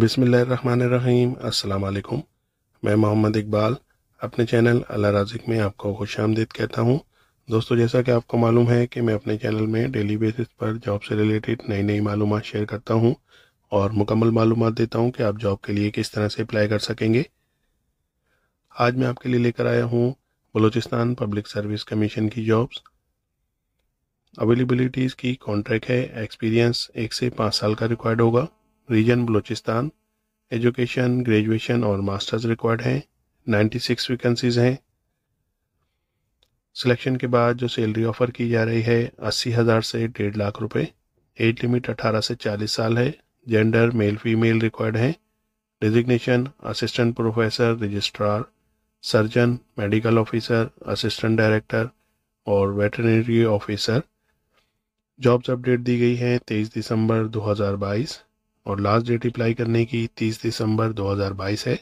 बिसमीम् अल्लाम मैं मोहम्मद इकबाल अपने चैनल अला राजिक में आपको खुश आमदीद कहता हूँ दोस्तों जैसा कि आपको मालूम है कि मैं अपने चैनल में डेली बेसिस पर जॉब से रिलेटेड नई नई मालूम शेयर करता हूँ और मुकम्मल मालूम देता हूँ कि आप जॉब के लिए किस तरह से अप्लाई कर सकेंगे आज मैं आपके लिए लेकर आया हूँ बलूचिस्तान पब्लिक सर्विस कमीशन की जॉब्स अवेलेबिलिटीज़ की कॉन्ट्रैक्ट है एक्सपीरियंस एक से पाँच साल का रिक्वायर्ड होगा रीजन बलूचिस्तान एजुकेशन ग्रेजुएशन और मास्टर्स रिक्वायर्ड हैं 96 वैकेंसीज हैं सिलेक्शन के बाद जो सैलरी ऑफ़र की जा रही है अस्सी हज़ार से डेढ़ लाख रुपए एज लिमिट 18 से 40 साल है जेंडर मेल फीमेल रिक्वायर्ड हैं designation assistant professor registrar surgeon medical officer assistant director और वेटरनरी ऑफिसर जॉब्स अपडेट दी गई है 23 दिसंबर 2022 और लास्ट डेट अप्लाई करने की 30 दिसंबर 2022 है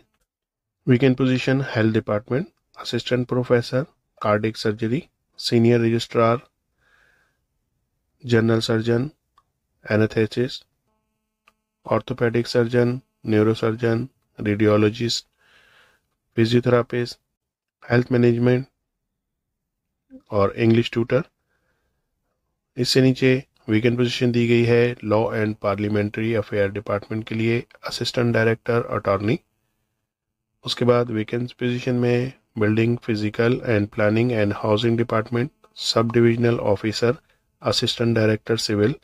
weekend position health department assistant professor cardiac surgery senior registrar general surgeon anaesthetist orthopaedic surgeon neurosurgeon radiologist physiotherapist health management और इंग्लिश ट्यूटर इससे नीचे वेकेंट पोजीशन दी गई है law and parliamentary affair department के लिए असिस्टेंट डायरेक्टर अटॉर्नी उसके बाद वेकेंट पोजीशन में building physical and planning and housing department sub divisional officer assistant director civil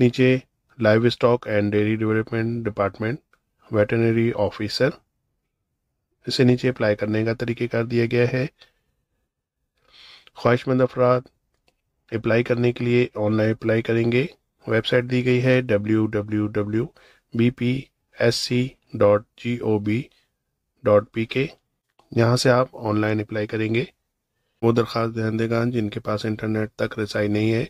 नीचे live stock and dairy development department veterinary officer इसे नीचे apply करने का तरीके कर दिया गया है ख्वाहिशमंद अफराद अप्लाई करने के लिए ऑनलाइन अप्लाई करेंगे वेबसाइट दी गई है W W W B P S C dot G O B dot P K यहाँ से आप ऑनलाइन अप्लाई करेंगे वो दरख्वास्त दहंदेगान जिनके पास इंटरनेट तक रसाई नहीं है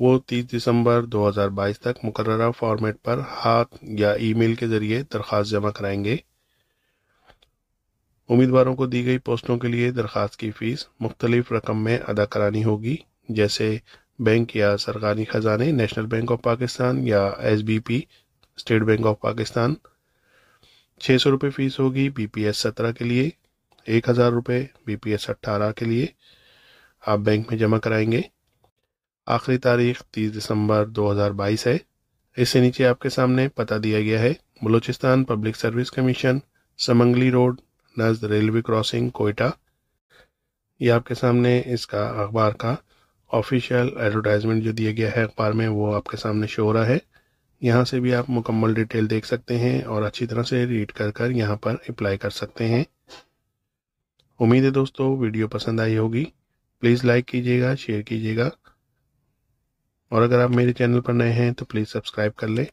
वो 30 दिसंबर 2022 तक मुकर फॉर्मेट पर हाथ या ईमेल के ज़रिए दरख्वास्त जमा कराएंगे उम्मीदवारों को दी गई पोस्टों के लिए दरख्वास्त की फ़ीस मुख्तलिफ रकम में अदा करानी होगी जैसे बैंक या सरकारी ख़जाने नेशनल बैंक ऑफ पाकिस्तान या S state bank of Pakistan छः सौ रुपये फ़ीस होगी बी पी एस सत्रह के लिए एक हज़ार रुपये बी पी एस अट्ठारह के लिए आप बैंक में जमा कराएंगे आखिरी तारीख तीस दिसंबर दो हज़ार बाईस है इससे नीचे आपके सामने पता दिया गया है Balochistan public service commission Samungli road नज़द रेलवे क्रॉसिंग कोयटा ये आपके सामने इसका अखबार का ऑफिशियल एडवर्टाइजमेंट जो दिया गया है अखबार में वो आपके सामने शो हो रहा है यहाँ से भी आप मुकम्मल डिटेल देख सकते हैं और अच्छी तरह से रीड कर कर यहाँ पर अप्लाई कर सकते हैं उम्मीद है दोस्तों वीडियो पसंद आई होगी प्लीज़ लाइक कीजिएगा शेयर कीजिएगा और अगर आप मेरे चैनल पर नए हैं तो प्लीज़ सब्सक्राइब कर लें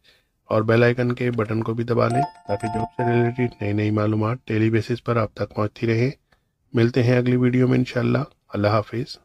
और बेल आइकन के बटन को भी दबा लें ताकि जॉब से रिलेटेड नई नई मालूम डेली बेसिस पर आप तक पहुँचती रहे मिलते हैं अगली वीडियो में इनशाला अल्लाह हाफिज़